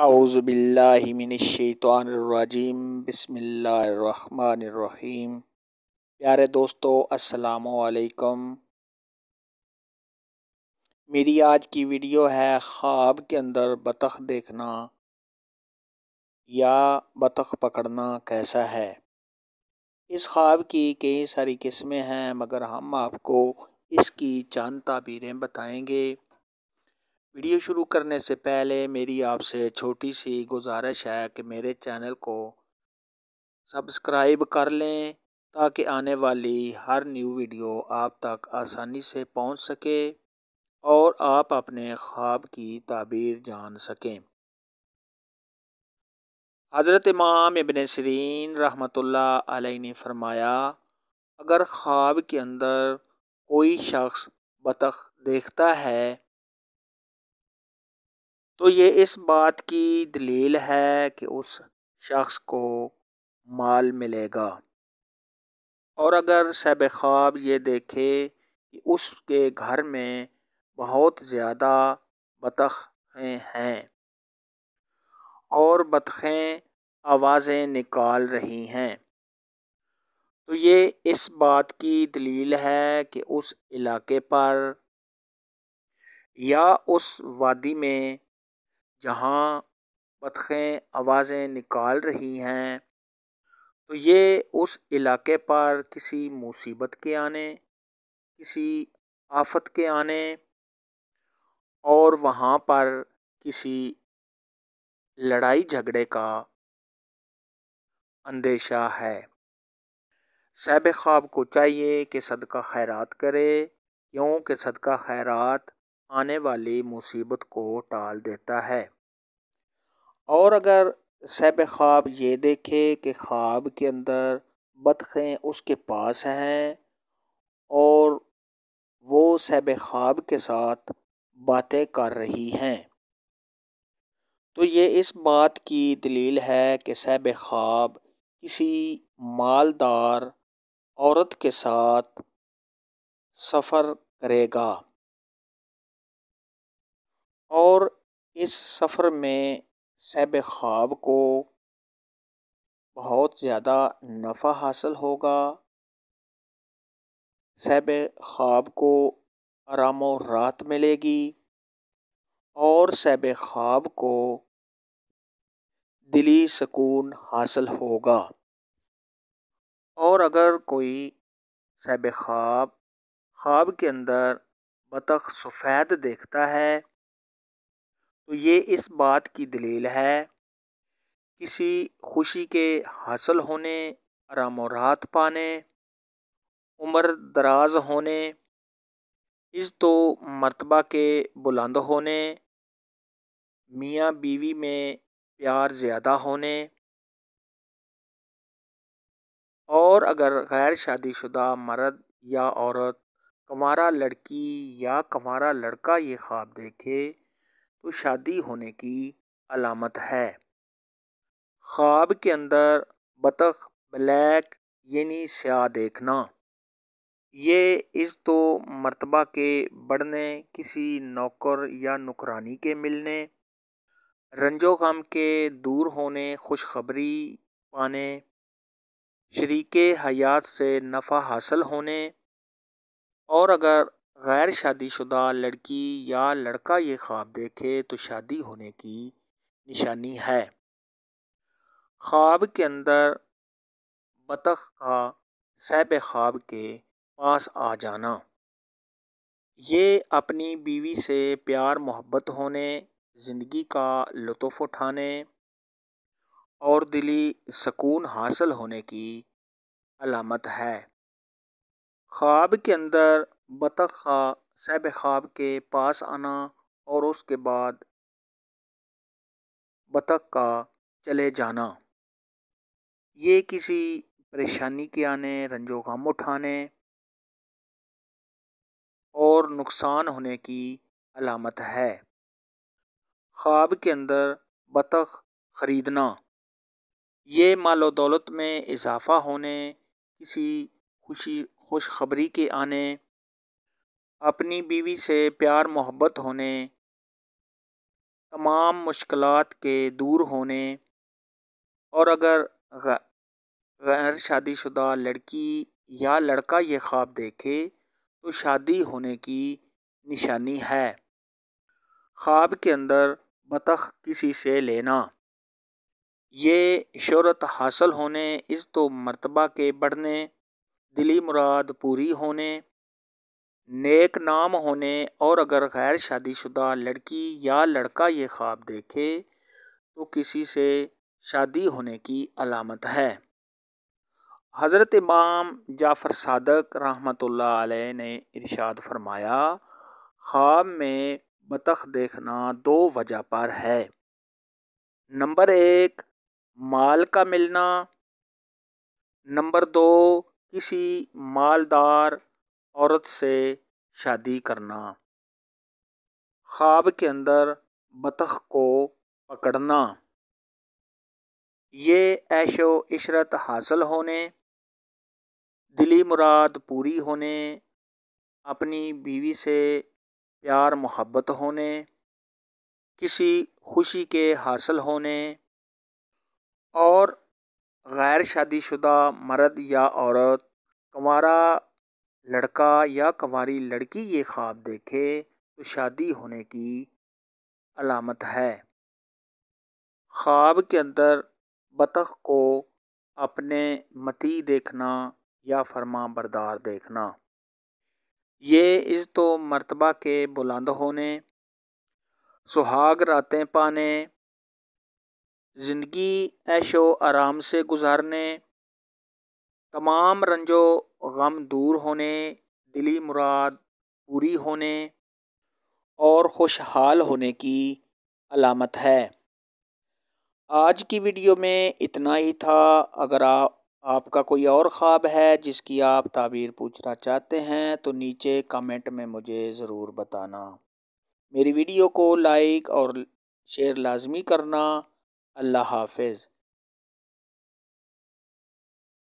आउज़बिल्लिमिनशैतवानरजीम बसमीम प्यारे दोस्तों अस्सलाम मेरी आज की वीडियो है ख्वाब के अंदर बतख देखना या बतख पकड़ना कैसा है इस ख्वाब की कई सारी किस्में हैं मगर हम आपको इसकी चंद ताबीरें बताएंगे वीडियो शुरू करने से पहले मेरी आपसे छोटी सी गुजारिश है कि मेरे चैनल को सब्सक्राइब कर लें ताकि आने वाली हर न्यू वीडियो आप तक आसानी से पहुंच सके और आप अपने ख्वाब की ताबीर जान सकें हज़रत इमाम इबन सरीन रहमतुल्ला ने फरमाया अगर ख्वाब के अंदर कोई शख्स बतख देखता है तो ये इस बात की दलील है कि उस शख्स को माल मिलेगा और अगर सब ख्वाब ये देखे कि उसके घर में बहुत ज़्यादा बतखें हैं और बतखें आवाज़ें निकाल रही हैं तो ये इस बात की दलील है कि उस इलाके पर या उस वादी में जहाँ बतखें आवाज़ें निकाल रही हैं तो ये उस इलाके पर किसी मुसीबत के आने किसी आफत के आने और वहाँ पर किसी लड़ाई झगड़े का अंदेशा है सैब ख़्वाब को चाहिए कि सदका खैरात करे क्योंकि सदका खैरात आने वाली मुसीबत को टाल देता है और अगर सैब ख्वाब ये देखे कि ख्वाब के अंदर बतखें उसके पास हैं और वो सैब ख्वाब के साथ बातें कर रही हैं तो ये इस बात की दलील है कि सैब ख्वाब किसी मालदार औरत के साथ सफ़र करेगा और इस सफ़र में सैब ख़्वाब को बहुत ज़्यादा नफ़ा हासिल होगा सैब ख़्वाब को आराम और रात मिलेगी और सैब ख़्वाब को दिली सुकून हासिल होगा और अगर कोई सैब ख़्वाब ख़्वाब के अंदर बतख सफ़ेद देखता है तो ये इस बात की दलील है किसी खुशी के हासिल होने आराम और राहत पाने उम्र दराज होने इस तो मरतबा के बुलंद होने मियाँ बीवी में प्यार ज़्यादा होने और अगर गैर शादीशुदा मर्द या औरत कंवारा लड़की या कंवारा लड़का ये ख्वाब देखे तो शादी होने की अलामत है ख्वाब के अंदर बतख ब्लैक यानी स्याह देखना ये इस तो मर्तबा के बढ़ने किसी नौकर या नुकरानी के मिलने रंजो गम के दूर होने खुशखबरी पाने शरीक हयात से नफ़ा हासिल होने और अगर गैर शादीशुदा लड़की या लड़का ये ख्वाब देखे तो शादी होने की निशानी है ख्वाब के अंदर बतख का सैब ख्वाब के पास आ जाना ये अपनी बीवी से प्यार मोहब्बत होने ज़िंदगी का लुत्फ़ उठाने और दिली सकून हासिल होने की अलामत है ख्वाब के अंदर बतख का सैब खाब के पास आना और उसके बाद बतख का चले जाना ये किसी परेशानी के आने रंजो गम उठाने और नुकसान होने की अलामत है ख्वाब के अंदर बतख ख़रीदना ये मालो दौलत में इजाफ़ा होने किसी खुशी खुशखबरी के आने अपनी बीवी से प्यार मोहब्बत होने तमाम मुश्किलात के दूर होने और अगर गैर शादीशुदा लड़की या लड़का ये ख्वाब देखे तो शादी होने की निशानी है ख्वाब के अंदर बतख किसी से लेना ये शहरत हासिल होने इस तो मरतबा के बढ़ने दिली मुराद पूरी होने नेक नाम होने और अगर गैर शादीशुदा लड़की या लड़का ये ख्वाब देखे तो किसी से शादी होने की अलामत है हज़रत इमाम जाफ़र सादक रहमत ने इरशाद फरमाया ख्वाब में बतख देखना दो वजह पर है नंबर एक माल का मिलना नंबर दो किसी मालदार औरत से शादी करना ख्वाब के अंदर बतख को पकड़ना ये ऐशो इशरत हासिल होने दिली मुराद पूरी होने अपनी बीवी से प्यार मोहब्बत होने किसी खुशी के हासिल होने और गैर शादीशुदा मर्द या औरत कंवारा लड़का या कंवारी लड़की ये ख्वाब देखे तो शादी होने की अलामत है ख्वाब के अंदर बतख को अपने मती देखना या फर्मा बरदार देखना ये इस तो मर्तबा के बुलंद होने सुहाग रातें पाने ज़िंदगी ऐशो आराम से गुजारने तमाम रंजो गम दूर होने दिली मुराद पूरी होने और खुशहाल होने की अलामत है आज की वीडियो में इतना ही था अगर आ, आपका कोई और ख्वाब है जिसकी आप ताबीर पूछना चाहते हैं तो नीचे कमेंट में मुझे ज़रूर बताना मेरी वीडियो को लाइक और शेयर लाजमी करना अल्लाह हाफिज़